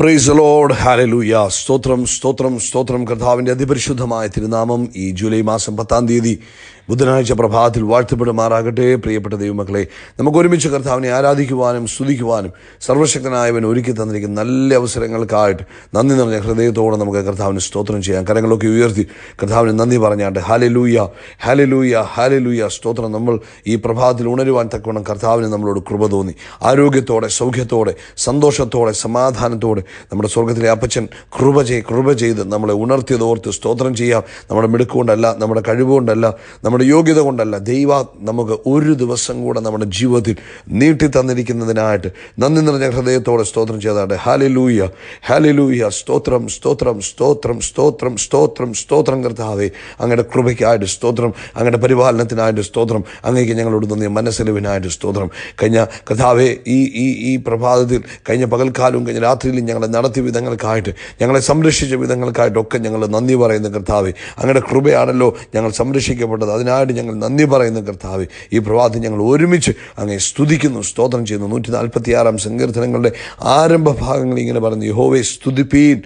price load hallelujah സ്തോത്രം സ്തോത്രം സ്തോത്രം കർത്താവിൻ്റെ അതിപരിശുദ്ധമായ തിരുനാമം ഈ ജൂലൈ മാസം പത്താം തീയതി ബുധനാഴ്ച പ്രഭാതത്തിൽ വാഴ്ത്തപ്പെടുമാറാകട്ടെ പ്രിയപ്പെട്ട ദൈവമക്കളെ നമുക്ക് ഒരുമിച്ച് കർത്താവിനെ ആരാധിക്കുവാനും സ്തുതിക്കുവാനും സർവശക്തനായവൻ ഒരുക്കി തന്നിരിക്കുന്ന നല്ല അവസരങ്ങൾക്കായിട്ട് നന്ദി നിറഞ്ഞ ഹൃദയത്തോടെ നമുക്ക് കർത്താവിന് സ്തോത്രം ചെയ്യാം കരങ്ങളൊക്കെ ഉയർത്തി കർത്താവിന് നന്ദി പറഞ്ഞാണ്ട് ലൂയ ഹാലലൂയ ലൂയ സ്തോത്രം നമ്മൾ ഈ പ്രഭാതത്തിൽ ഉണരുവാൻ തക്കവണ്ണം കർത്താവിന് നമ്മളോട് കൃപ തോന്നി ആരോഗ്യത്തോടെ സൗഖ്യത്തോടെ സന്തോഷത്തോടെ സമാധാനത്തോടെ നമ്മുടെ സ്വർഗത്തിലെ അപ്പച്ചൻ കൃപ ചെയ് കൃപ ചെയ്ത് നമ്മളെ ഉണർത്തിയതോർത്ത് സ്തോത്രം ചെയ്യാം നമ്മുടെ മിടുക്കുകൊണ്ടല്ല നമ്മുടെ കഴിവുകൊണ്ടല്ല നമ്മൾ നമ്മുടെ യോഗ്യത കൊണ്ടല്ല ദൈവ നമുക്ക് ഒരു ദിവസം കൂടെ നമ്മുടെ ജീവിതത്തിൽ നീട്ടി തന്നിരിക്കുന്നതിനായിട്ട് നന്ദി നിറഞ്ഞ ഹൃദയത്തോടെ സ്തോത്രം ചെയ്താട്ടെ ഹാലി ലൂയ സ്തോത്രം സ്തോത്രം സ്തോത്രം സ്തോത്രം സ്തോത്രം സ്തോത്രം കർത്താവേ അങ്ങയുടെ കൃപയ്ക്കായിട്ട് സ്തോത്രം അങ്ങയുടെ പരിപാലനത്തിനായിട്ട് സ്തോത്രം അങ്ങേക്ക് ഞങ്ങളോട് നന്ദി മനസ്സിലുവിനായിട്ട് സ്തോത്രം കഴിഞ്ഞ കഥാവേ ഈ ഈ ഈ പ്രഭാതത്തിൽ കഴിഞ്ഞ പകൽക്കാലവും കഴിഞ്ഞ രാത്രിയിലും ഞങ്ങളെ നടത്തിയ വിധങ്ങൾക്കായിട്ട് ഞങ്ങളെ സംരക്ഷിച്ച വിധങ്ങൾക്കായിട്ടൊക്കെ ഞങ്ങൾ നന്ദി പറയുന്ന കർത്താവേ അങ്ങയുടെ കൃപയാണല്ലോ ഞങ്ങൾ സംരക്ഷിക്കപ്പെട്ടത് അതിന് അതിനായിട്ട് ഞങ്ങൾ നന്ദി പറയുന്ന കർത്താവ് ഈ പ്രഭാതം ഞങ്ങൾ ഒരുമിച്ച് അങ്ങനെ സ്തുതിക്കുന്നു സ്തോത്രം ചെയ്യുന്നു നൂറ്റി നാൽപ്പത്തി ആറാം സങ്കീർത്തനങ്ങളുടെ ആരംഭ ഭാഗങ്ങൾ ഇങ്ങനെ പറഞ്ഞു യഹോവെ സ്തുതിപ്പീൻ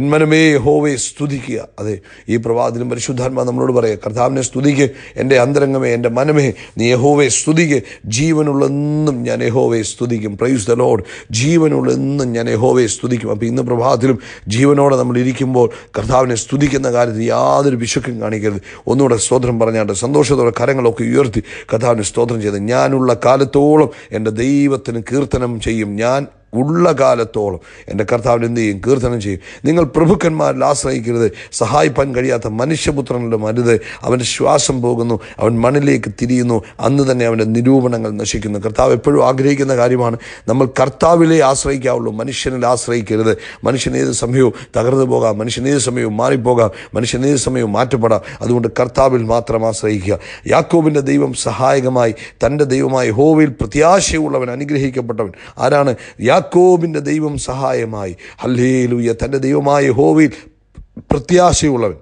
എന്മനമേ യഹോവെ സ്തുതിക്കുക അതെ ഈ പ്രഭാതത്തിലും പരിശുദ്ധാത്മാ നമ്മളോട് പറയുക കർത്താവിനെ സ്തുതിക്ക് എൻ്റെ അന്തരംഗമേ എൻ്റെ മനമേ നീ യഹോവയെ സ്തുതിക്ക് ജീവനുള്ളെന്നും ഞാൻ യഹോവയെ സ്തുതിക്കും പ്രൈസ് ദ ലോഡ് ജീവനുള്ളെന്നും ഞാൻ യഹോവയെ സ്തുതിക്കും അപ്പോൾ ഇന്ന് പ്രഭാതത്തിലും ജീവനോടെ നമ്മൾ ഇരിക്കുമ്പോൾ കർത്താവിനെ സ്തുതിക്കുന്ന കാര്യത്തിൽ യാതൊരു വിശക്കും കാണിക്കരുത് ഒന്നുകൂടെ സ്തോത്രം പറഞ്ഞാണ്ട് സന്തോഷത്തോടെ കരങ്ങളൊക്കെ ഉയർത്തി കഥാവിന് സ്തോത്രം ചെയ്ത് ഞാനുള്ള കാലത്തോളം എൻ്റെ ദൈവത്തിന് കീർത്തനം ചെയ്യും ഞാൻ ഉള്ള കാലത്തോളം എൻ്റെ കർത്താവിന് എന്ത് ചെയ്യും കീർത്തനം ചെയ്യും നിങ്ങൾ പ്രഭുക്കന്മാരിൽ ആശ്രയിക്കരുത് സഹായിപ്പാൻ കഴിയാത്ത മനുഷ്യപുത്രനിലും മരുത് അവൻ്റെ ശ്വാസം പോകുന്നു അവൻ മണ്ണിലേക്ക് തിരിയുന്നു അന്ന് തന്നെ അവൻ്റെ നിരൂപണങ്ങൾ നശിക്കുന്നു കർത്താവ് എപ്പോഴും ആഗ്രഹിക്കുന്ന കാര്യമാണ് നമ്മൾ കർത്താവിലെ ആശ്രയിക്കാവുള്ളൂ മനുഷ്യനിൽ ആശ്രയിക്കരുത് മനുഷ്യൻ ഏത് സമയവും തകർന്നു പോകാം മനുഷ്യൻ ഏത് സമയവും മാറിപ്പോകാം മനുഷ്യൻ ഏത് സമയവും മാറ്റപ്പെടാം അതുകൊണ്ട് കർത്താവിൽ മാത്രം ആശ്രയിക്കുക യാക്കോബിൻ്റെ ദൈവം സഹായകമായി തൻ്റെ ദൈവമായി ഹോവിൽ പ്രത്യാശയുള്ളവൻ അനുഗ്രഹിക്കപ്പെട്ടവൻ ആരാണ് യാ യാക്കോബിൻ്റെ ദൈവം സഹായമായി ഹല്ലേലൂയ തൻ്റെ ദൈവമായ ഹോവിൽ പ്രത്യാശയുള്ളവൻ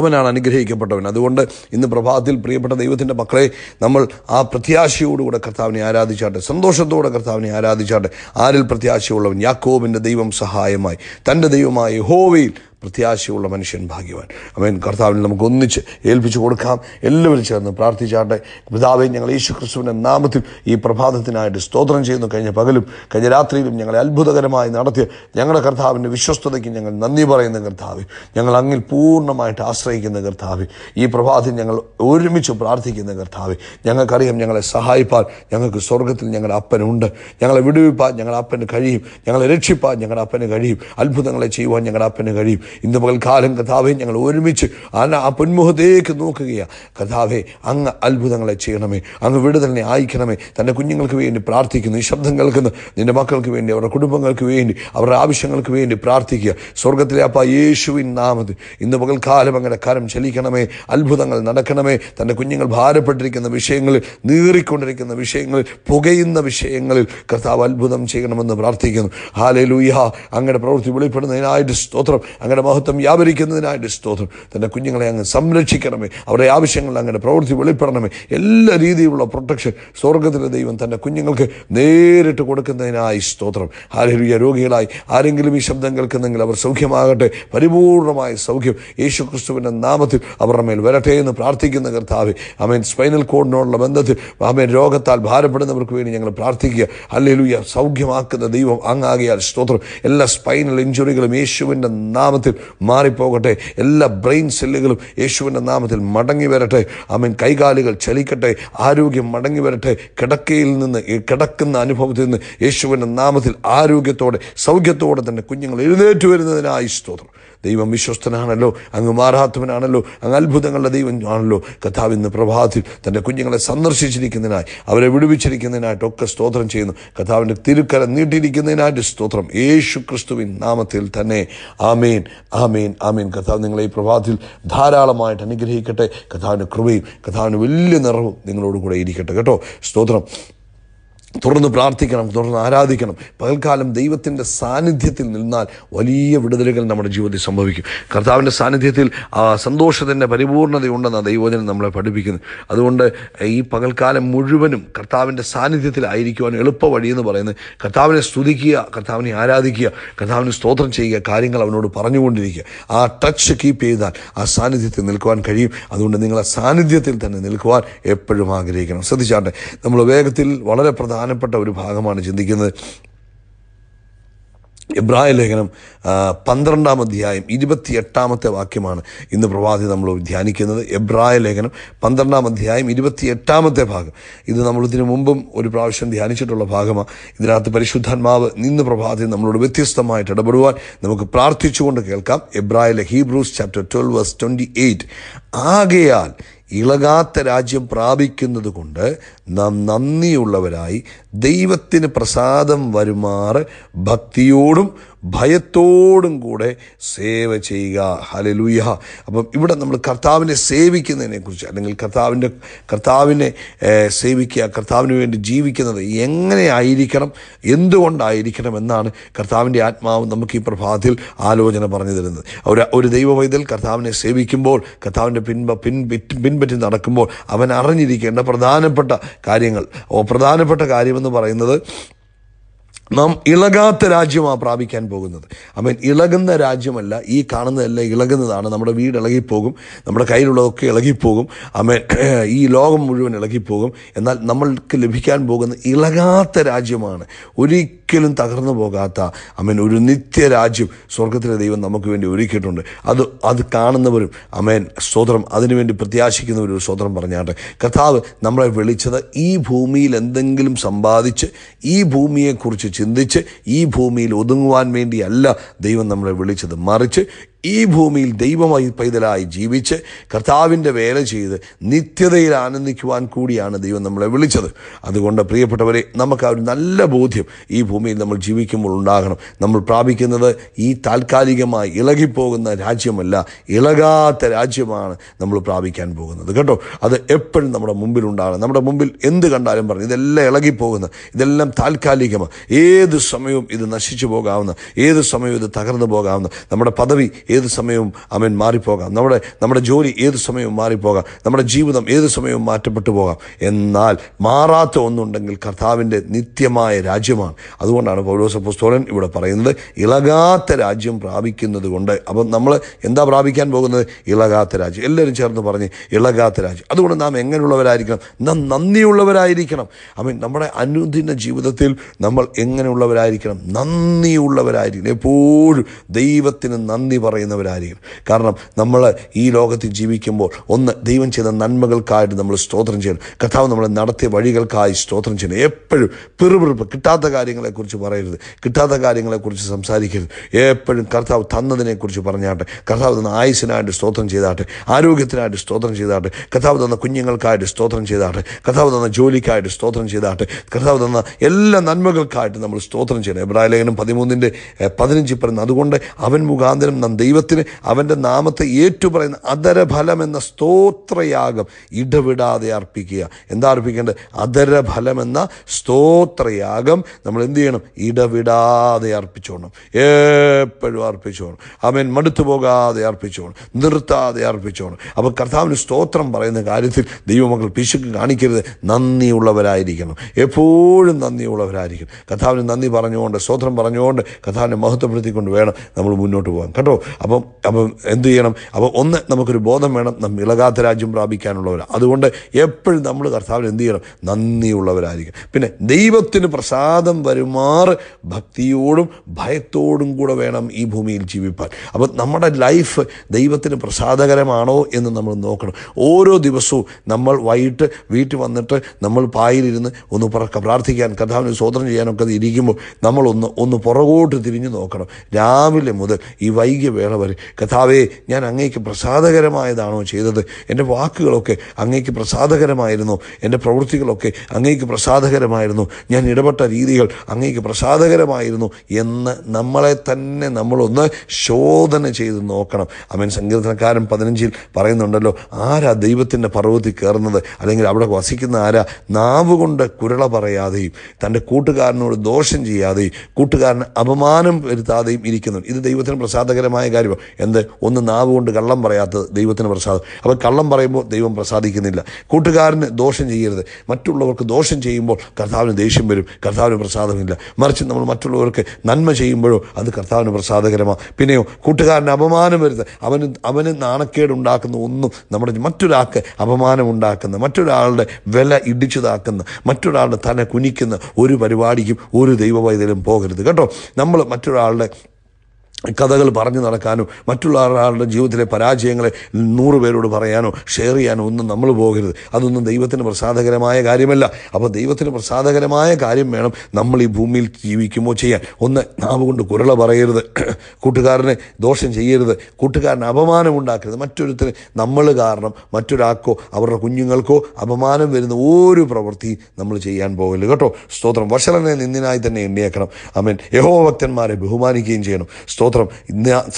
അവനാണ് അനുഗ്രഹിക്കപ്പെട്ടവൻ അതുകൊണ്ട് ഇന്ന് പ്രഭാതത്തിൽ പ്രിയപ്പെട്ട ദൈവത്തിൻ്റെ മക്കളെ നമ്മൾ ആ പ്രത്യാശയോടുകൂടെ കർത്താവിനെ ആരാധിച്ചാട്ടെ സന്തോഷത്തോടെ കർത്താവിനെ ആരാധിച്ചാട്ടെ ആരിൽ പ്രത്യാശയുള്ളവൻ യാക്കോബിൻ്റെ ദൈവം സഹായമായി തൻ്റെ ദൈവമായ ഹോവയിൽ പ്രത്യാശയുള്ള മനുഷ്യൻ ഭാഗ്യവാൻ അമേൻ കർത്താവിന് നമുക്ക് ഒന്നിച്ച് ഏൽപ്പിച്ചു കൊടുക്കാം എല്ലാവരും ചേർന്ന് പ്രാർത്ഥിച്ചാട്ടെ പിതാവെ ഞങ്ങൾ യേശു ക്രിസ്തുവിൻ്റെ നാമത്തിൽ ഈ പ്രഭാതത്തിനായിട്ട് സ്തോത്രം ചെയ്യുന്നു കഴിഞ്ഞ പകലും കഴിഞ്ഞ രാത്രിയിലും ഞങ്ങളെ അത്ഭുതകരമായി നടത്തിയ ഞങ്ങളുടെ കർത്താവിൻ്റെ വിശ്വസ്തതയ്ക്ക് ഞങ്ങൾ നന്ദി പറയുന്ന കർത്താവ് ഞങ്ങൾ അങ്ങിൽ പൂർണ്ണമായിട്ട് ആശ്രയിക്കുന്ന കർത്താവ് ഈ പ്രഭാതത്തിൽ ഞങ്ങൾ ഒരുമിച്ച് പ്രാർത്ഥിക്കുന്ന കർത്താവ് ഞങ്ങൾക്കറിയാം ഞങ്ങളെ സഹായിപ്പാൻ ഞങ്ങൾക്ക് സ്വർഗത്തിൽ ഞങ്ങളുടെ അപ്പനുണ്ട് ഞങ്ങളെ വിടുവിപ്പാൻ ഞങ്ങളുടെ അപ്പന് കഴിയും ഞങ്ങളെ രക്ഷിപ്പാൻ ഞങ്ങളുടെ അപ്പന് കഴിയും അത്ഭുതങ്ങളെ ചെയ്യുവാൻ ഞങ്ങളുടെ അപ്പന് കഴിയും ഇന്ന് പകൽക്കാലം കഥാവെ ഞങ്ങൾ ഒരുമിച്ച് ആ ആ പൊന്മുഖത്തേക്ക് നോക്കുകയാണ് കഥാവെ അങ്ങ് അത്ഭുതങ്ങളെ ചെയ്യണമേ അങ്ങ് വിടുതലിനെ അയക്കണമേ തൻ്റെ കുഞ്ഞുങ്ങൾക്ക് വേണ്ടി പ്രാർത്ഥിക്കുന്നു ഈ ശബ്ദം കേൾക്കുന്ന നിൻ്റെ മക്കൾക്ക് വേണ്ടി അവരുടെ കുടുംബങ്ങൾക്ക് വേണ്ടി അവരുടെ ആവശ്യങ്ങൾക്ക് വേണ്ടി പ്രാർത്ഥിക്കുക സ്വർഗത്തിലെ അപ്പ യേശുവിൻ നാമത് ഇന്ന് പകൽക്കാലം അങ്ങനെ കരം ചലിക്കണമേ അത്ഭുതങ്ങൾ നടക്കണമേ തൻ്റെ കുഞ്ഞുങ്ങൾ ഭാരപ്പെട്ടിരിക്കുന്ന വിഷയങ്ങളിൽ നീറിക്കൊണ്ടിരിക്കുന്ന വിഷയങ്ങളിൽ പുകയുന്ന വിഷയങ്ങളിൽ കർത്താവ് അത്ഭുതം ചെയ്യണമെന്ന് പ്രാർത്ഥിക്കുന്നു ഹാലേ ലൂയ്യ അങ്ങയുടെ പ്രവൃത്തി വെളിപ്പെടുന്നതിനായിട്ട് സ്തോത്രം അങ്ങയുടെ അങ്ങയുടെ മഹത്വം വ്യാപരിക്കുന്നതിനായിട്ട് സ്തോത്രം തൻ്റെ കുഞ്ഞുങ്ങളെ അങ്ങ് സംരക്ഷിക്കണമേ അവരുടെ ആവശ്യങ്ങൾ അങ്ങനെ പ്രവൃത്തി വെളിപ്പെടണമേ എല്ലാ രീതിയിലുള്ള പ്രൊട്ടക്ഷൻ സ്വർഗത്തിലെ ദൈവം തൻ്റെ കുഞ്ഞുങ്ങൾക്ക് നേരിട്ട് കൊടുക്കുന്നതിനായി സ്തോത്രം ആരോഗ്യ രോഗികളായി ആരെങ്കിലും ഈ ശബ്ദം കേൾക്കുന്നെങ്കിൽ അവർ സൗഖ്യമാകട്ടെ പരിപൂർണമായ സൗഖ്യം യേശു ക്രിസ്തുവിൻ്റെ നാമത്തിൽ അവരുടെ മേൽ വരട്ടെ എന്ന് പ്രാർത്ഥിക്കുന്ന കർത്താവ് അമേൻ സ്പൈനൽ കോഡിനോടുള്ള ബന്ധത്തിൽ അമേൻ രോഗത്താൽ ഭാരപ്പെടുന്നവർക്ക് വേണ്ടി ഞങ്ങൾ പ്രാർത്ഥിക്കുക അല്ലെങ്കിൽ സൗഖ്യമാക്കുന്ന ദൈവം അങ്ങാകിയാൽ സ്തോത്രം എല്ലാ സ്പൈനൽ ഇഞ്ചുറികളും യേശുവിൻ്റെ നാമത്തിൽ മാറിപ്പോകട്ടെ എല്ലാ ബ്രെയിൻ സെല്ലുകളും യേശുവിൻ്റെ നാമത്തിൽ മടങ്ങി വരട്ടെ അമീൻ കൈകാലുകൾ ചലിക്കട്ടെ ആരോഗ്യം മടങ്ങി വരട്ടെ കിടക്കയിൽ നിന്ന് കിടക്കുന്ന അനുഭവത്തിൽ നിന്ന് യേശുവിൻ്റെ നാമത്തിൽ ആരോഗ്യത്തോടെ സൗഖ്യത്തോടെ തന്നെ കുഞ്ഞുങ്ങൾ എഴുന്നേറ്റ് വരുന്നതിനായി സ്തോത്രം ദൈവം വിശ്വസ്തനാണല്ലോ അങ്ങ് മാറാത്തവനാണല്ലോ അങ്ങ് അത്ഭുതങ്ങളുടെ ദൈവം ആണല്ലോ കഥാവ് ഇന്ന് പ്രഭാതത്തിൽ തൻ്റെ കുഞ്ഞുങ്ങളെ സന്ദർശിച്ചിരിക്കുന്നതിനായി അവരെ വിടുവിച്ചിരിക്കുന്നതിനായിട്ട് ഒക്കെ സ്തോത്രം ചെയ്യുന്നു കഥാവിൻ്റെ തിരുക്കര നീട്ടിയിരിക്കുന്നതിനായിട്ട് സ്തോത്രം യേശു ക്രിസ്തുവിൻ നാമത്തിൽ തന്നെ ആമേൻ ആമേൻ ആമേൻ കഥാവ് നിങ്ങളെ ഈ പ്രഭാതത്തിൽ ധാരാളമായിട്ട് അനുഗ്രഹിക്കട്ടെ കഥാവിൻ്റെ കൃപയും കഥാവിൻ്റെ വലിയ നിറവും നിങ്ങളോട് കൂടെ ഇരിക്കട്ടെ കേട്ടോ സ്തോത്രം തുടർന്ന് പ്രാർത്ഥിക്കണം തുടർന്ന് ആരാധിക്കണം പകൽക്കാലം ദൈവത്തിൻ്റെ സാന്നിധ്യത്തിൽ നിന്നാൽ വലിയ വിടുതലുകൾ നമ്മുടെ ജീവിതത്തിൽ സംഭവിക്കും കർത്താവിൻ്റെ സാന്നിധ്യത്തിൽ ആ സന്തോഷത്തിൻ്റെ പരിപൂർണതയുണ്ടെന്നാണ് ദൈവജനം നമ്മളെ പഠിപ്പിക്കുന്നത് അതുകൊണ്ട് ഈ പകൽക്കാലം മുഴുവനും കർത്താവിൻ്റെ സാന്നിധ്യത്തിലായിരിക്കുവാൻ എളുപ്പ വഴിയെന്ന് പറയുന്നത് കർത്താവിനെ സ്തുതിക്കുക കർത്താവിനെ ആരാധിക്കുക കർത്താവിന് സ്തോത്രം ചെയ്യുക കാര്യങ്ങൾ അവനോട് പറഞ്ഞുകൊണ്ടിരിക്കുക ആ ടച്ച് കീപ്പ് ചെയ്താൽ ആ സാന്നിധ്യത്തിൽ നിൽക്കുവാൻ കഴിയും അതുകൊണ്ട് നിങ്ങളെ സാന്നിധ്യത്തിൽ തന്നെ നിൽക്കുവാൻ എപ്പോഴും ആഗ്രഹിക്കണം ശ്രദ്ധിച്ചാട്ടെ നമ്മൾ വേഗത്തിൽ വളരെ പ്രധാന പ്രധാനപ്പെട്ട ഒരു ഭാഗമാണ് ചിന്തിക്കുന്നത് ഇബ്രാഹിം ലേഖനം പന്ത്രണ്ടാം അധ്യായം ഇരുപത്തിയെട്ടാമത്തെ വാക്യമാണ് ഇന്ന് പ്രവാസി നമ്മൾ ധ്യാനിക്കുന്നത് എബ്രായ ലേഖനം പന്ത്രണ്ടാം അധ്യായം ഇരുപത്തിയെട്ടാമത്തെ ഭാഗം ഇത് നമ്മൾ ഇതിനു മുമ്പും ഒരു പ്രാവശ്യം ധ്യാനിച്ചിട്ടുള്ള ഭാഗമാണ് ഇതിനകത്ത് പരിശുദ്ധാത്മാവ് നിന്ന് പ്രഭാതി നമ്മളോട് വ്യത്യസ്തമായിട്ട് ഇടപെടുവാൻ നമുക്ക് പ്രാർത്ഥിച്ചുകൊണ്ട് കേൾക്കാം എബ്രായിലെ Hebrews chapter twelve verse twenty eight ആകയാൽ ഇളകാത്ത രാജ്യം പ്രാപിക്കുന്നത് കൊണ്ട് നാം നന്ദിയുള്ളവരായി ദൈവത്തിന് പ്രസാദം വരുമാറ് ഭക്തിയോടും ഭയത്തോടും കൂടെ സേവ ചെയ്യുക ഹലലൂയ അപ്പം ഇവിടെ നമ്മൾ കർത്താവിനെ കുറിച്ച് അല്ലെങ്കിൽ കർത്താവിൻ്റെ കർത്താവിനെ സേവിക്കുക കർത്താവിന് വേണ്ടി ജീവിക്കുന്നത് എങ്ങനെ ആയിരിക്കണം എന്തുകൊണ്ടായിരിക്കണം എന്നാണ് കർത്താവിൻ്റെ ആത്മാവ് നമുക്ക് ഈ പ്രഭാതത്തിൽ ആലോചന പറഞ്ഞു തരുന്നത് ഒരു ഒരു ദൈവവൈതൽ കർത്താവിനെ സേവിക്കുമ്പോൾ കർത്താവിൻ്റെ പിൻപ പിൻപറ്റി പിൻപറ്റി നടക്കുമ്പോൾ അവൻ അറിഞ്ഞിരിക്കേണ്ട പ്രധാനപ്പെട്ട കാര്യങ്ങൾ ഓ പ്രധാനപ്പെട്ട കാര്യമെന്ന് പറയുന്നത് നാം ഇളകാത്ത രാജ്യമാണ് പ്രാപിക്കാൻ പോകുന്നത് അമ്മൻ ഇളകുന്ന രാജ്യമല്ല ഈ കാണുന്നതല്ല ഇളകുന്നതാണ് നമ്മുടെ വീട് ഇളകിപ്പോകും നമ്മുടെ കയ്യിലുള്ളതൊക്കെ ഇളകിപ്പോകും അവൻ ഈ ലോകം മുഴുവൻ ഇളകിപ്പോകും എന്നാൽ നമ്മൾക്ക് ലഭിക്കാൻ പോകുന്ന ഇളകാത്ത രാജ്യമാണ് ഒരിക്കലും തകർന്നു പോകാത്ത അമേൻ ഒരു രാജ്യം സ്വർഗത്തിലെ ദൈവം നമുക്ക് വേണ്ടി ഒരുക്കിയിട്ടുണ്ട് അത് അത് കാണുന്നവരും അമ്മേൻ സ്വതന്ത്രം അതിനുവേണ്ടി പ്രത്യാശിക്കുന്നവരും ഒരു സ്വതന്ത്രം പറഞ്ഞാട്ടെ കർത്താവ് നമ്മളെ വിളിച്ചത് ഈ ഭൂമിയിൽ എന്തെങ്കിലും സമ്പാദിച്ച് ഈ ഭൂമിയെക്കുറിച്ച് ചിന്തിച്ച് ഈ ഭൂമിയിൽ ഒതുങ്ങുവാൻ വേണ്ടിയല്ല ദൈവം നമ്മളെ വിളിച്ചത് മറിച്ച് ഈ ഭൂമിയിൽ ദൈവമായി പൈതലായി ജീവിച്ച് കർത്താവിൻ്റെ വേല ചെയ്ത് നിത്യതയിൽ ആനന്ദിക്കുവാൻ കൂടിയാണ് ദൈവം നമ്മളെ വിളിച്ചത് അതുകൊണ്ട് പ്രിയപ്പെട്ടവരെ നമുക്ക് ആ ഒരു നല്ല ബോധ്യം ഈ ഭൂമിയിൽ നമ്മൾ ജീവിക്കുമ്പോൾ ഉണ്ടാകണം നമ്മൾ പ്രാപിക്കുന്നത് ഈ താൽക്കാലികമായി ഇളകിപ്പോകുന്ന രാജ്യമല്ല ഇളകാത്ത രാജ്യമാണ് നമ്മൾ പ്രാപിക്കാൻ പോകുന്നത് കേട്ടോ അത് എപ്പോഴും നമ്മുടെ മുമ്പിൽ ഉണ്ടാകണം നമ്മുടെ മുമ്പിൽ എന്ത് കണ്ടാലും പറഞ്ഞു ഇതെല്ലാം ഇളകിപ്പോകുന്ന ഇതെല്ലാം താൽക്കാലികമാണ് ഏത് സമയവും ഇത് നശിച്ചു പോകാവുന്ന ഏത് സമയവും ഇത് തകർന്നു പോകാവുന്ന നമ്മുടെ പദവി ഏത് സമയവും അവൻ മാറിപ്പോകാം നമ്മുടെ നമ്മുടെ ജോലി ഏത് സമയവും മാറിപ്പോകാം നമ്മുടെ ജീവിതം ഏത് സമയവും മാറ്റപ്പെട്ടു പോകാം എന്നാൽ മാറാത്ത ഒന്നുണ്ടെങ്കിൽ കർത്താവിൻ്റെ നിത്യമായ രാജ്യമാണ് അതുകൊണ്ടാണ് പുസ്തോലൻ ഇവിടെ പറയുന്നത് ഇളകാത്ത രാജ്യം പ്രാപിക്കുന്നത് കൊണ്ട് അപ്പം നമ്മൾ എന്താ പ്രാപിക്കാൻ പോകുന്നത് ഇളകാത്ത രാജ്യം എല്ലാവരും ചേർന്ന് പറഞ്ഞ് ഇളകാത്ത രാജ്യം അതുകൊണ്ട് നാം എങ്ങനെയുള്ളവരായിരിക്കണം നാം നന്ദിയുള്ളവരായിരിക്കണം ഐ മീൻ നമ്മുടെ അനുദിന ജീവിതത്തിൽ നമ്മൾ എങ്ങനെയുള്ളവരായിരിക്കണം നന്ദിയുള്ളവരായിരിക്കണം എപ്പോഴും ദൈവത്തിന് നന്ദി പറയുക പറയുന്നവരായിരിക്കും കാരണം നമ്മൾ ഈ ലോകത്തിൽ ജീവിക്കുമ്പോൾ ഒന്ന് ദൈവം ചെയ്ത നന്മകൾക്കായിട്ട് നമ്മൾ സ്തോത്രം ചെയ്യണം കഥാവ് നമ്മളെ നടത്തിയ വഴികൾക്കായി സ്തോത്രം ചെയ്യണം എപ്പോഴും പിറുപിറുപ്പ് കിട്ടാത്ത കാര്യങ്ങളെക്കുറിച്ച് പറയരുത് കിട്ടാത്ത കാര്യങ്ങളെക്കുറിച്ച് സംസാരിക്കരുത് എപ്പോഴും കർത്താവ് തന്നതിനെക്കുറിച്ച് പറഞ്ഞാട്ടെ കർത്താവ് തന്ന ആയുസിനായിട്ട് സ്തോത്രം ചെയ്താട്ടെ ആരോഗ്യത്തിനായിട്ട് സ്തോത്രം ചെയ്താട്ടെ കഥാവ് തന്ന കുഞ്ഞുങ്ങൾക്കായിട്ട് സ്തോത്രം ചെയ്താട്ടെ കഥാവ് തന്ന ജോലിക്കായിട്ട് സ്തോത്രം ചെയ്താട്ടെ കർത്താവ് തന്ന എല്ലാ നന്മകൾക്കായിട്ട് നമ്മൾ സ്തോത്രം ചെയ്യണം എബ്രാഹിം ലേഖനം പതിമൂന്നിൻ്റെ പതിനഞ്ച് പറയുന്നത് അതുകൊണ്ട് അവൻ മുഖാന്തരം നാം ദൈവം ദൈവത്തിന് അവൻ്റെ നാമത്തെ ഏറ്റുപറയുന്ന അധരഫലം എന്ന സ്തോത്രയാഗം ഇടവിടാതെ അർപ്പിക്കുക എന്താ അർപ്പിക്കേണ്ടത് അധരഫലം എന്ന സ്തോത്രയാഗം നമ്മൾ എന്ത് ചെയ്യണം ഇടവിടാതെ അർപ്പിച്ചോണം എപ്പോഴും അർപ്പിച്ചോണം അവൻ മടുത്തു പോകാതെ അർപ്പിച്ചോണം നിർത്താതെ അർപ്പിച്ചോണം അപ്പോൾ കർത്താവിന് സ്തോത്രം പറയുന്ന കാര്യത്തിൽ ദൈവമക്കൾ പിശുക്ക് കാണിക്കരുത് നന്ദിയുള്ളവരായിരിക്കണം എപ്പോഴും നന്ദിയുള്ളവരായിരിക്കണം കഥാവിന് നന്ദി പറഞ്ഞുകൊണ്ട് സ്തോത്രം പറഞ്ഞുകൊണ്ട് കഥാവിനെ മഹത്വപ്പെടുത്തിക്കൊണ്ട് വേണം നമ്മൾ മുന്നോട്ട് പോകാൻ കേട്ടോ അപ്പം അപ്പം എന്തു ചെയ്യണം അപ്പം ഒന്ന് നമുക്കൊരു ബോധം വേണം നമ്മൾ ഇളകാത്ത രാജ്യം പ്രാപിക്കാനുള്ളവർ അതുകൊണ്ട് എപ്പോഴും നമ്മൾ കർത്താവിന് എന്ത് ചെയ്യണം നന്ദിയുള്ളവരായിരിക്കും പിന്നെ ദൈവത്തിന് പ്രസാദം വരുമാറ് ഭക്തിയോടും ഭയത്തോടും കൂടെ വേണം ഈ ഭൂമിയിൽ ജീവിപ്പാൻ അപ്പം നമ്മുടെ ലൈഫ് ദൈവത്തിന് പ്രസാദകരമാണോ എന്ന് നമ്മൾ നോക്കണം ഓരോ ദിവസവും നമ്മൾ വൈകിട്ട് വീട്ടിൽ വന്നിട്ട് നമ്മൾ പായിലിരുന്ന് ഒന്ന് പുറക്ക പ്രാർത്ഥിക്കാൻ കർത്താവിന് സ്വതന്ത്രം ചെയ്യാനൊക്കെ ഇരിക്കുമ്പോൾ നമ്മളൊന്ന് ഒന്ന് പുറകോട്ട് തിരിഞ്ഞു നോക്കണം രാവിലെ മുതൽ ഈ വൈകിയ വേള വരെ കഥാവേ ഞാൻ അങ്ങേക്ക് പ്രസാദകരമായതാണോ ചെയ്തത് എൻ്റെ വാക്കുകളൊക്കെ അങ്ങേക്ക് പ്രസാദകരമായിരുന്നു എൻ്റെ പ്രവൃത്തികളൊക്കെ അങ്ങേക്ക് പ്രസാദകരമായിരുന്നു ഞാൻ ഇടപെട്ട രീതികൾ അങ്ങേക്ക് പ്രസാദകരമായിരുന്നു എന്ന് നമ്മളെ തന്നെ നമ്മളൊന്ന് ശോധന ചെയ്ത് നോക്കണം അമൻ സങ്കീർത്തനക്കാരൻ പതിനഞ്ചിൽ പറയുന്നുണ്ടല്ലോ ആരാ ദൈവത്തിൻ്റെ പർവ്വതത്തിൽ കയറുന്നത് അല്ലെങ്കിൽ അവിടെ വസിക്കുന്ന ആരാ നാവ് കൊണ്ട് കുരള പറയാതെയും തൻ്റെ കൂട്ടുകാരനോട് ദോഷം ചെയ്യാതെയും കൂട്ടുകാരന് അപമാനം വരുത്താതെയും ഇരിക്കുന്നു ഇത് ദൈവത്തിന് പ്രസാദകരമായ കാര്യമോ എന്ത് ഒന്ന് നാവ് കൊണ്ട് കള്ളം പറയാത്തത് ദൈവത്തിന് പ്രസാദം അപ്പോൾ കള്ളം പറയുമ്പോൾ ദൈവം പ്രസാദിക്കുന്നില്ല കൂട്ടുകാരന് ദോഷം ചെയ്യരുത് മറ്റുള്ളവർക്ക് ദോഷം ചെയ്യുമ്പോൾ കർത്താവിന് ദേഷ്യം വരും കർത്താവിന് പ്രസാദമില്ല മറിച്ച് നമ്മൾ മറ്റുള്ളവർക്ക് നന്മ ചെയ്യുമ്പോഴോ അത് കർത്താവിന് പ്രസാദകരമാണ് പിന്നെയോ കൂട്ടുകാരന് അപമാനം വരുത് അവന് അവന് നാണക്കേടുണ്ടാക്കുന്ന ഒന്നും നമ്മുടെ മറ്റൊരാൾക്ക് അപമാനം ഉണ്ടാക്കുന്ന മറ്റൊരാളുടെ വില ഇടിച്ചതാക്കുന്ന മറ്റൊരാളുടെ തല കുനിക്കുന്ന ഒരു പരിപാടിക്കും ഒരു ദൈവവൈദ്യം പോകരുത് കേട്ടോ നമ്മൾ മറ്റൊരാളുടെ കഥകൾ പറഞ്ഞു നടക്കാനോ മറ്റുള്ള ആളുടെ ജീവിതത്തിലെ പരാജയങ്ങളെ നൂറ് പേരോട് പറയാനോ ഷെയർ ചെയ്യാനോ ഒന്നും നമ്മൾ പോകരുത് അതൊന്നും ദൈവത്തിന് പ്രസാദകരമായ കാര്യമല്ല അപ്പോൾ ദൈവത്തിന് പ്രസാദകരമായ കാര്യം വേണം നമ്മൾ ഈ ഭൂമിയിൽ ജീവിക്കുമ്പോൾ ചെയ്യാൻ ഒന്ന് നാവ് കൊണ്ട് കുരള പറയരുത് കൂട്ടുകാരനെ ദോഷം ചെയ്യരുത് കൂട്ടുകാരന് അപമാനം ഉണ്ടാക്കരുത് മറ്റൊരുത്തിന് നമ്മൾ കാരണം മറ്റൊരാൾക്കോ അവരുടെ കുഞ്ഞുങ്ങൾക്കോ അപമാനം വരുന്ന ഒരു പ്രവൃത്തി നമ്മൾ ചെയ്യാൻ പോകരുത് കേട്ടോ സ്തോത്രം വഷളനെ നിന്നിനായി തന്നെ എണ്ണിയേക്കണം അമേൻ യഹോഭക്തന്മാരെ ബഹുമാനിക്കുകയും ചെയ്യണം സ്തോത്രം സ്തോത്രം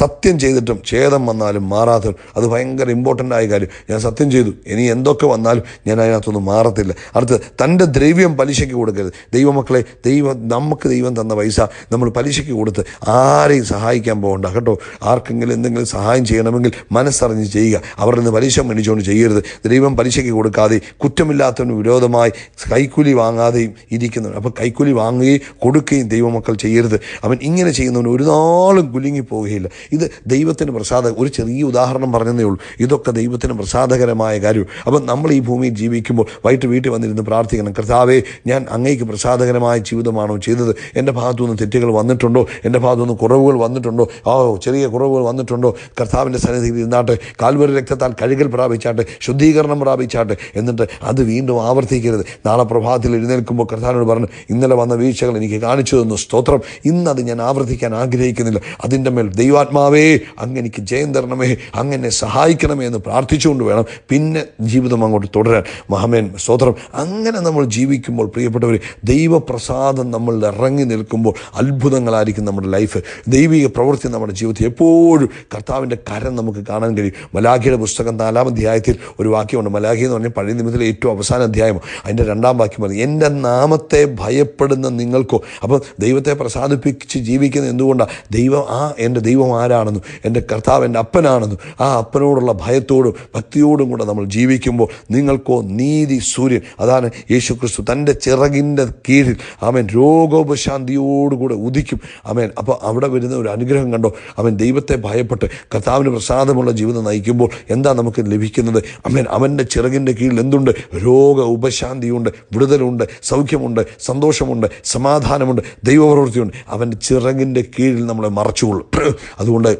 സത്യം ചെയ്തിട്ടും ഛേദം വന്നാലും മാറാത്ത അത് ഭയങ്കര ഇമ്പോർട്ടൻ്റ് ആയ കാര്യം ഞാൻ സത്യം ചെയ്തു ഇനി എന്തൊക്കെ വന്നാലും ഞാൻ അതിനകത്തൊന്നും മാറത്തില്ല അടുത്ത് തൻ്റെ ദ്രവ്യം പലിശയ്ക്ക് കൊടുക്കരുത് ദൈവമക്കളെ ദൈവം നമുക്ക് ദൈവം തന്ന പൈസ നമ്മൾ പലിശയ്ക്ക് കൊടുത്ത് ആരെയും സഹായിക്കാൻ പോകണ്ട കേട്ടോ ആർക്കെങ്കിലും എന്തെങ്കിലും സഹായം ചെയ്യണമെങ്കിൽ മനസ്സറിഞ്ഞ് ചെയ്യുക അവരിൽ നിന്ന് പലിശ മേടിച്ചുകൊണ്ട് ചെയ്യരുത് ദൈവം പലിശയ്ക്ക് കൊടുക്കാതെ കുറ്റമില്ലാത്തവന് വിരോധമായി കൈക്കൂലി വാങ്ങാതെയും ഇരിക്കുന്നു അപ്പോൾ കൈക്കൂലി വാങ്ങുകയും കൊടുക്കുകയും ദൈവമക്കൾ ചെയ്യരുത് അവൻ ഇങ്ങനെ ചെയ്യുന്നവന് ഒരു നാളും ഒരുങ്ങിപ്പോവുകയില്ല ഇത് ദൈവത്തിന് പ്രസാദ ഒരു ചെറിയ ഉദാഹരണം പറഞ്ഞതേ ഉള്ളൂ ഇതൊക്കെ ദൈവത്തിന് പ്രസാദകരമായ കാര്യം അപ്പം നമ്മൾ ഈ ഭൂമിയിൽ ജീവിക്കുമ്പോൾ വൈകിട്ട് വീട്ടിൽ വന്നിരുന്ന് പ്രാർത്ഥിക്കണം കർത്താവേ ഞാൻ അങ്ങേക്ക് പ്രസാദകരമായ ജീവിതമാണോ ചെയ്തത് എൻ്റെ ഭാഗത്തുനിന്ന് തെറ്റുകൾ വന്നിട്ടുണ്ടോ എൻ്റെ ഭാഗത്തുനിന്ന് കുറവുകൾ വന്നിട്ടുണ്ടോ ആ ചെറിയ കുറവുകൾ വന്നിട്ടുണ്ടോ കർത്താവിൻ്റെ സന്നിധിയിൽ ഇരുന്നാട്ടെ കാൽവരി രക്തത്താൽ കഴുകൽ പ്രാപിച്ചാട്ടെ ശുദ്ധീകരണം പ്രാപിച്ചാട്ടെ എന്നിട്ട് അത് വീണ്ടും ആവർത്തിക്കരുത് നാളെ പ്രഭാതത്തിൽ എഴുന്നേൽക്കുമ്പോൾ കർത്താവിനോട് പറഞ്ഞു ഇന്നലെ വന്ന വീഴ്ചകൾ എനിക്ക് കാണിച്ചു തന്നു സ്തോത്രം ഇന്നത് ഞാൻ ആവർത്തിക്കാൻ ആഗ്രഹിക്കുന്നില്ല അത് അതിൻ്റെ മേൽ ദൈവാത്മാവേ അങ്ങെനിക്ക് ജയം തരണമേ അങ്ങനെ സഹായിക്കണമേ എന്ന് പ്രാർത്ഥിച്ചുകൊണ്ട് വേണം പിന്നെ ജീവിതം അങ്ങോട്ട് തുടരാൻ മഹമേൻ സ്വോത്രം അങ്ങനെ നമ്മൾ ജീവിക്കുമ്പോൾ പ്രിയപ്പെട്ടവർ ദൈവപ്രസാദം നമ്മൾ ഇറങ്ങി നിൽക്കുമ്പോൾ അത്ഭുതങ്ങളായിരിക്കും നമ്മുടെ ലൈഫ് ദൈവിക പ്രവൃത്തി നമ്മുടെ ജീവിതത്തിൽ എപ്പോഴും കർത്താവിൻ്റെ കരം നമുക്ക് കാണാൻ കഴിയും മലാഖിയുടെ പുസ്തകം നാലാം അധ്യായത്തിൽ ഒരു വാക്യമുണ്ട് മലാഖി എന്ന് പറഞ്ഞാൽ പഴയ നിമിഷത്തിലെ ഏറ്റവും അവസാന അധ്യായം അതിൻ്റെ രണ്ടാം വാക്യം പറഞ്ഞു എൻ്റെ നാമത്തെ ഭയപ്പെടുന്ന നിങ്ങൾക്കോ അപ്പം ദൈവത്തെ പ്രസാദിപ്പിച്ച് ജീവിക്കുന്ന എന്തുകൊണ്ടാണ് ദൈവം ആ എൻ്റെ ദൈവം ആരാണെന്നും എൻ്റെ കർത്താവ് എൻ്റെ അപ്പനാണെന്നും ആ അപ്പനോടുള്ള ഭയത്തോടും ഭക്തിയോടും കൂടെ നമ്മൾ ജീവിക്കുമ്പോൾ നിങ്ങൾക്കോ നീതി സൂര്യൻ അതാണ് യേശു ക്രിസ്തു തൻ്റെ ചിറകിൻ്റെ കീഴിൽ അവൻ രോഗോപശാന്തിയോടുകൂടെ ഉദിക്കും അവൻ അപ്പോൾ അവിടെ വരുന്ന ഒരു അനുഗ്രഹം കണ്ടോ അവൻ ദൈവത്തെ ഭയപ്പെട്ട് കർത്താവിന് പ്രസാദമുള്ള ജീവിതം നയിക്കുമ്പോൾ എന്താ നമുക്ക് ലഭിക്കുന്നത് അവൻ അവൻ്റെ ചിറകിൻ്റെ കീഴിൽ എന്തുണ്ട് രോഗ ഉപശാന്തിയുണ്ട് വിടുതലുണ്ട് സൗഖ്യമുണ്ട് സന്തോഷമുണ്ട് സമാധാനമുണ്ട് ദൈവപ്രവൃത്തിയുണ്ട് അവൻ്റെ ചിറകിൻ്റെ കീഴിൽ നമ്മളെ മറച്ചു ആവശ്യമുള്ളൂ അതുകൊണ്ട്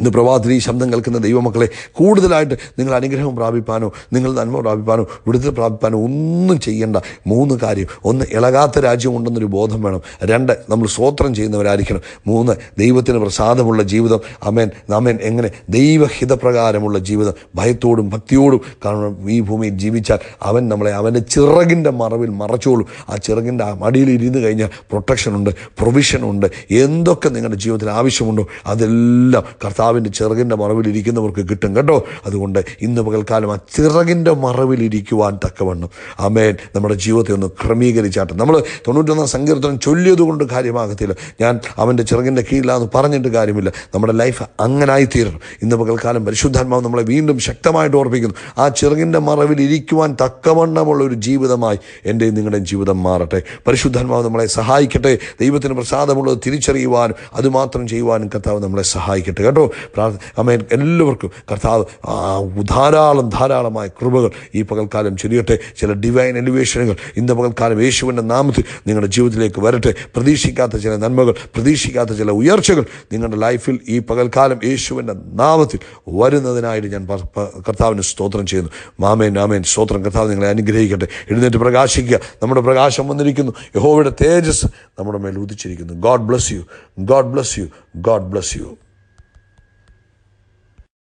ഇന്ന് പ്രഭാതത്തിൽ ഈ ശബ്ദം കേൾക്കുന്ന ദൈവമക്കളെ കൂടുതലായിട്ട് നിങ്ങൾ അനുഗ്രഹം പ്രാപിപ്പാനോ നിങ്ങൾ നന്മ പ്രാപിപ്പാനോ വിടുതൽ പ്രാപിപ്പാനോ ഒന്നും ചെയ്യേണ്ട മൂന്ന് കാര്യം ഒന്ന് ഇളകാത്ത രാജ്യം ഉണ്ടെന്നൊരു ബോധം വേണം രണ്ട് നമ്മൾ സ്വോത്രം ചെയ്യുന്നവരായിരിക്കണം മൂന്ന് ദൈവത്തിന് പ്രസാദമുള്ള ജീവിതം അമേൻ നമേൻ എങ്ങനെ ദൈവഹിതപ്രകാരമുള്ള ജീവിതം ഭയത്തോടും ഭക്തിയോടും കാരണം ഈ ഭൂമിയിൽ ജീവിച്ചാൽ അവൻ നമ്മളെ അവൻ്റെ ചിറകിൻ്റെ മറവിൽ മറച്ചോളും ആ ചിറകിൻ്റെ മടിയിൽ ഇരുന്ന് കഴിഞ്ഞാൽ പ്രൊട്ടക്ഷനുണ്ട് പ്രൊവിഷനുണ്ട് എന്തൊക്കെ നിങ്ങളുടെ ജീവിതത്തിൽ ആവശ്യമുണ്ടോ അതെല്ലാം കർത്താവ് കർത്താവിൻ്റെ ചിറകിൻ്റെ മറവിലിരിക്കുന്നവർക്ക് കിട്ടും കേട്ടോ അതുകൊണ്ട് ഇന്ന് പകൽക്കാലം ആ ചിറകിൻ്റെ മറവിലിരിക്കുവാൻ തക്കവണ്ണം ആമേൻ നമ്മുടെ ജീവിതത്തെ ഒന്ന് ക്രമീകരിച്ചാട്ടെ നമ്മൾ തൊണ്ണൂറ്റൊന്നാം സങ്കീർത്തനം ചൊല്ലിയതുകൊണ്ട് കാര്യമാകത്തില്ല ഞാൻ അവൻ്റെ ചിറകിൻ്റെ കീഴിലാന്ന് പറഞ്ഞിട്ട് കാര്യമില്ല നമ്മുടെ ലൈഫ് അങ്ങനായി തീരണം ഇന്ന് പകൽക്കാലം പരിശുദ്ധാത്മാവ് നമ്മളെ വീണ്ടും ശക്തമായിട്ട് ഓർപ്പിക്കുന്നു ആ ചിറകിൻ്റെ മറവിൽ ഇരിക്കുവാൻ തക്കവണ്ണമുള്ള ഒരു ജീവിതമായി എൻ്റെ നിങ്ങളുടെ ജീവിതം മാറട്ടെ പരിശുദ്ധാത്മാവ് നമ്മളെ സഹായിക്കട്ടെ ദൈവത്തിന് പ്രസാദമുള്ളത് തിരിച്ചറിയുവാനും അതുമാത്രം ചെയ്യുവാനും കർത്താവ് നമ്മളെ സഹായിക്കട്ടെ കേട്ടോ അമ്മേൻ എല്ലാവർക്കും കർത്താവ് ധാരാളം ധാരാളമായ കൃപകൾ ഈ പകൽക്കാലം ചെറിയട്ടെ ചില ഡിവൈൻ എലിവേഷനുകൾ ഇന്ന് പകൽക്കാലം യേശുവിൻ്റെ നാമത്തിൽ നിങ്ങളുടെ ജീവിതത്തിലേക്ക് വരട്ടെ പ്രതീക്ഷിക്കാത്ത ചില നന്മകൾ പ്രതീക്ഷിക്കാത്ത ചില ഉയർച്ചകൾ നിങ്ങളുടെ ലൈഫിൽ ഈ പകൽക്കാലം യേശുവിൻ്റെ നാമത്തിൽ വരുന്നതിനായിട്ട് ഞാൻ കർത്താവിന് സ്തോത്രം ചെയ്യുന്നു മാമേൻ ആമേൻ സ്തോത്രം കർത്താവ് നിങ്ങളെ അനുഗ്രഹിക്കട്ടെ എഴുന്നേറ്റ് പ്രകാശിക്കുക നമ്മുടെ പ്രകാശം വന്നിരിക്കുന്നു യഹോവയുടെ തേജസ് നമ്മുടെ മേൽ ഉദിച്ചിരിക്കുന്നു God bless you God bless you God bless U